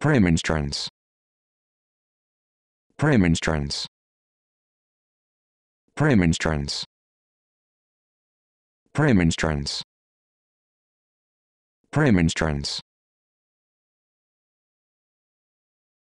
Premonstrans. Premonstrans. Premonstrans. Premonstrans. Premonstrans.